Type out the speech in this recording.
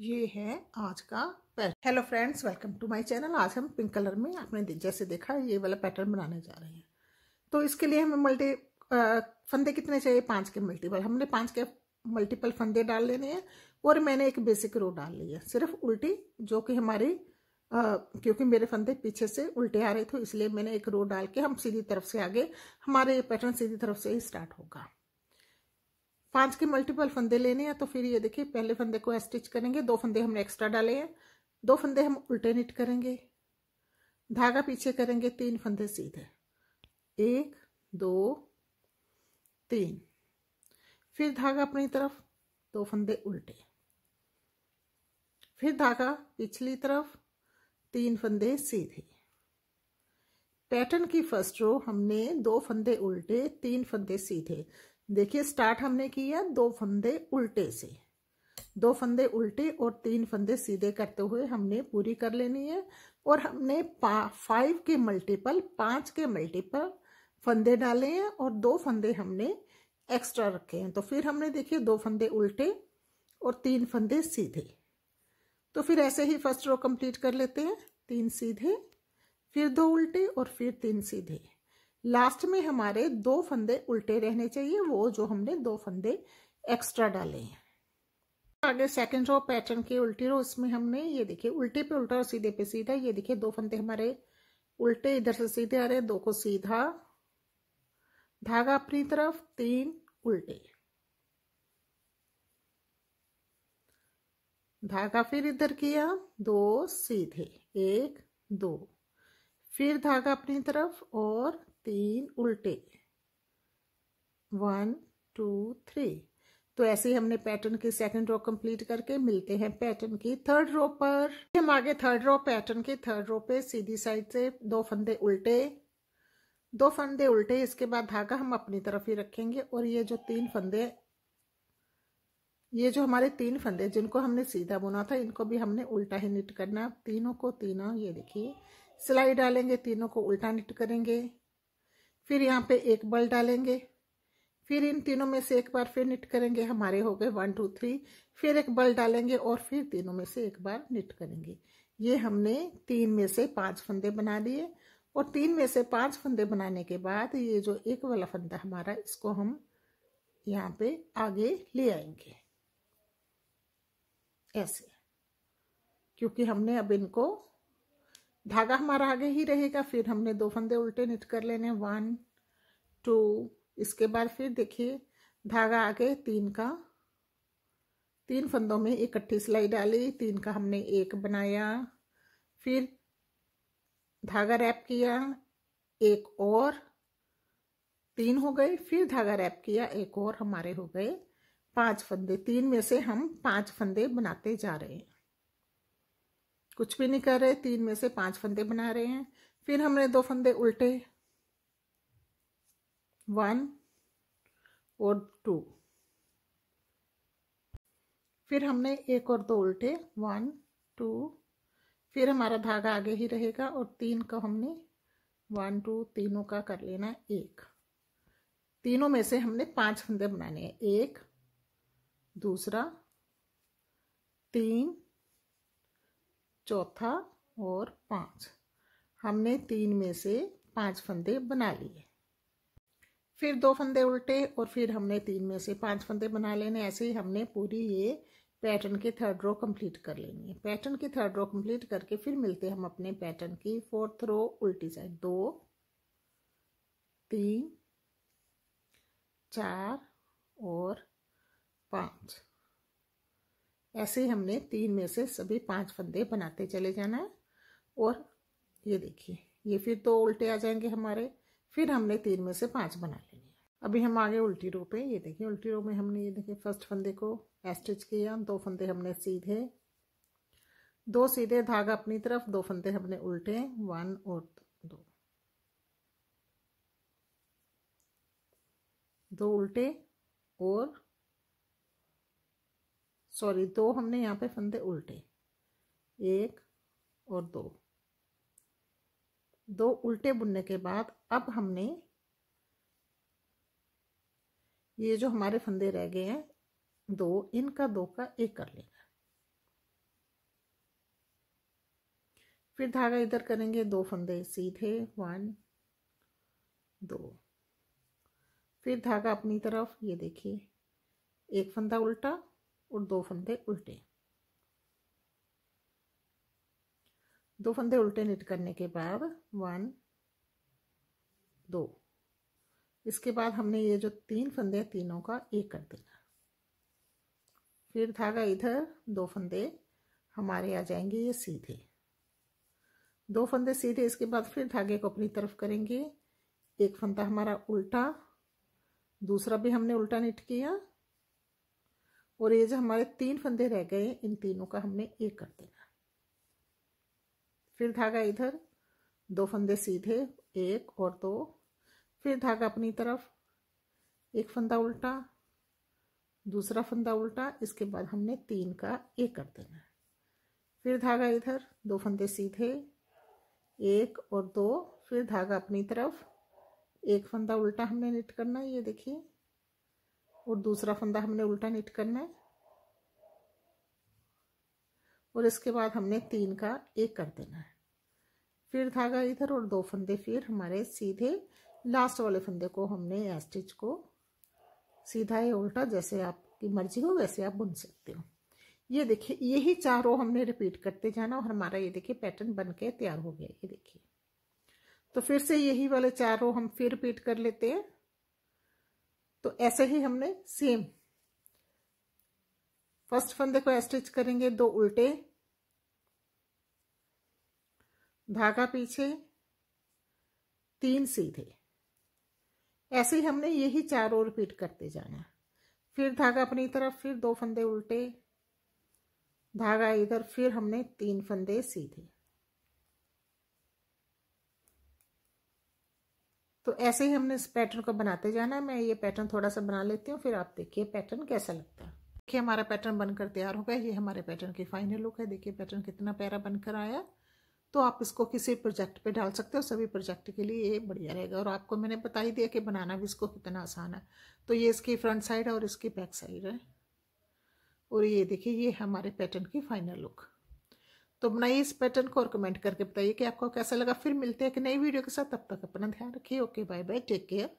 ये है आज का pattern hello friends welcome to my channel आज हम पिंक कलर में आपने जैसे देखा ये वाला पैटर्न बनाने जा रहे हैं तो इसके लिए हमें मल्टी फंदे कितने चाहिए पांच के मल्टीपल हमने पांच के मल्टीपल फंदे डाल लेने हैं और मैंने एक बेसिक रो डाल ली है सिर्फ उल्टी जो कि हमारी आ, क्योंकि मेरे फंदे पीछे से उल्टे आ रहे थे इसलिए मैंने एक रो डाल के हम सीधी तरफ से आगे हमारे ये पैटर्न सीधी तरफ से ही स्टार्ट होगा पांच के मल्टीपल फंदे लेने हैं तो फिर ये देखिए पहले फंदे को स्टिच करेंगे दो फंदे हमने एक्स्ट्रा डाले हैं दो फंदे हम उल्टे निट करेंगे धागा पीछे करेंगे तीन फंदे सीधे एक दो तीन फिर धागा अपनी तरफ दो फंदे उल्टे फिर धागा पिछली तरफ तीन फंदे सीधे पैटर्न की फर्स्ट रो हमने दो फंदे उल्टे तीन फंदे सीधे देखिए स्टार्ट हमने किया दो फंदे उल्टे से दो फंदे उल्टे और तीन फंदे सीधे करते हुए हमने पूरी कर लेनी है और हमने फाइव के मल्टीपल पाँच के मल्टीपल फंदे डाले हैं और दो फंदे हमने एक्स्ट्रा रखे हैं तो फिर हमने देखिए दो फंदे उल्टे और तीन फंदे सीधे तो फिर ऐसे ही फर्स्ट रो कंप्लीट कर लेते हैं तीन सीधे फिर दो उल्टे और फिर तीन सीधे लास्ट में हमारे दो फंदे उल्टे रहने चाहिए वो जो हमने दो फंदे एक्स्ट्रा डाले हैं आगे सेकंड रो पैटर्न के उल्टी रो इसमें हमने ये देखिए उल्टे पे उल्टा और सीधे पे सीधा ये देखिए दो फंदे हमारे उल्टे इधर से सीधे आ रहे दो को सीधा धागा अपनी तरफ तीन उल्टे धागा फिर इधर किया दो सीधे एक दो फिर धागा अपनी तरफ और तीन उल्टे वन टू थ्री तो ऐसे ही हमने पैटर्न की सेकंड रो कंप्लीट करके मिलते हैं पैटर्न की थर्ड रो पर हम आगे थर्ड रो पैटर्न के थर्ड रो पे सीधी साइड से दो फंदे उल्टे दो फंदे उल्टे इसके बाद धागा हम अपनी तरफ ही रखेंगे और ये जो तीन फंदे ये जो हमारे तीन फंदे जिनको हमने सीधा बुना था इनको भी हमने उल्टा ही निट करना तीनों को तीनों ये देखिए सिलाई डालेंगे तीनों को उल्टा निट करेंगे फिर यहाँ पे एक बल डालेंगे फिर इन तीनों में से एक बार फिर निट करेंगे हमारे हो गए वन टू थ्री फिर एक बल डालेंगे और फिर तीनों में से एक बार निट करेंगे ये हमने तीन में से पांच फंदे बना लिए और तीन में से पांच फंदे बनाने के बाद ये जो एक वाला फंदा हमारा इसको हम यहाँ पे आगे ले आएंगे ऐसे क्योंकि हमने अब इनको धागा हमारा आगे ही रहेगा फिर हमने दो फंदे उल्टे निट कर लेने वन टू इसके बाद फिर देखिए धागा आगे तीन का तीन फंदों में इकट्ठी सिलाई डाली तीन का हमने एक बनाया फिर धागा रैप किया एक और तीन हो गए फिर धागा रैप किया एक और हमारे हो गए पांच फंदे तीन में से हम पांच फंदे बनाते जा रहे हैं कुछ भी नहीं कर रहे तीन में से पांच फंदे बना रहे हैं फिर हमने दो फंदे उल्टे वन और टू फिर हमने एक और दो उल्टे वन टू फिर हमारा धागा आगे ही रहेगा और तीन का हमने वन टू तीनों का कर लेना एक तीनों में से हमने पांच फंदे बनाने हैं एक दूसरा तीन चौथा और पाँच हमने तीन में से पांच फंदे बना लिए फिर दो फंदे उल्टे और फिर हमने तीन में से पांच फंदे बना लेने ऐसे ही हमने पूरी ये पैटर्न की थर्ड रो कंप्लीट कर लेनी है पैटर्न की थर्ड रो कंप्लीट करके फिर मिलते हम अपने पैटर्न की फोर्थ रो उल्टी साइड दो तीन चार और पाँच ऐसे ही हमने तीन में से सभी पांच फंदे बनाते चले जाना है और ये देखिए ये फिर तो उल्टे आ जाएंगे हमारे फिर हमने तीन में से पांच बना लेने हैं अभी हम आगे उल्टी रो पे ये देखिए उल्टी रो में हमने ये देखिए फर्स्ट फंदे को एस्टिच किया दो फंदे हमने सीधे दो सीधे धागा अपनी तरफ दो फंदे हमने उल्टे वन और दो दो उल्टे और सॉरी दो हमने यहाँ पे फंदे उल्टे एक और दो दो उल्टे बुनने के बाद अब हमने ये जो हमारे फंदे रह गए हैं दो इनका दो का एक कर लेना फिर धागा इधर करेंगे दो फंदे सीधे वन दो फिर धागा अपनी तरफ ये देखिए एक फंदा उल्टा और दो फंदे उल्टे दो फंदे उल्टे नीट करने के बाद वन दो इसके बाद हमने ये जो तीन फंदे तीनों का एक कर देना फिर धागा इधर दो फंदे हमारे आ जाएंगे ये सीधे दो फंदे सीधे इसके बाद फिर धागे को अपनी तरफ करेंगे एक फंदा हमारा उल्टा दूसरा भी हमने उल्टा निट किया और ये जो हमारे तीन फंदे रह गए इन तीनों का हमने एक कर देना फिर धागा इधर दो फंदे सीधे एक और दो फिर धागा अपनी तरफ एक फंदा उल्टा दूसरा फंदा उल्टा इसके बाद हमने तीन का एक कर देना फिर धागा इधर दो फंदे सीधे एक और दो फिर धागा अपनी तरफ एक फंदा उल्टा हमने निट करना ये देखिए और दूसरा फंदा हमने उल्टा नीट करना है और इसके बाद हमने तीन का एक कर देना है फिर धागा इधर और दो फंदे फिर हमारे सीधे लास्ट वाले फंदे को हमने स्टिच को सीधा या उल्टा जैसे आपकी मर्जी हो वैसे आप बुन सकते हो ये देखिए यही चारों हमने रिपीट करते जाना और हमारा ये देखिए पैटर्न बन के तैयार हो गया ये देखिए तो फिर से यही वाले चारों हम फिर रिपीट कर लेते हैं तो ऐसे ही हमने सेम फर्स्ट फंदे को स्टिच करेंगे दो उल्टे धागा पीछे तीन सीधे ऐसे ही हमने यही चारों रिपीट करते जाना फिर धागा अपनी तरफ फिर दो फंदे उल्टे धागा इधर फिर हमने तीन फंदे सीधे तो ऐसे ही हमने इस पैटर्न को बनाते जाना है मैं ये पैटर्न थोड़ा सा बना लेती हूँ फिर आप देखिए पैटर्न कैसा लगता है देखिए हमारा पैटर्न बनकर तैयार हो गया ये हमारे पैटर्न की फाइनल लुक है देखिए पैटर्न कितना प्यारा बनकर आया तो आप इसको किसी प्रोजेक्ट पे डाल सकते हो सभी प्रोजेक्ट के लिए ये बढ़िया रहेगा और आपको मैंने बता ही दिया कि बनाना भी इसको कितना आसान है तो ये इसकी फ्रंट साइड है और इसकी बैक साइड है और ये देखिए ये हमारे पैटर्न की फाइनल लुक तो बनाइए इस पैटर्न को और कमेंट करके बताइए कि आपको कैसा लगा फिर मिलते हैं कि नई वीडियो के साथ तब तक अपना ध्यान रखिए okay bye bye take care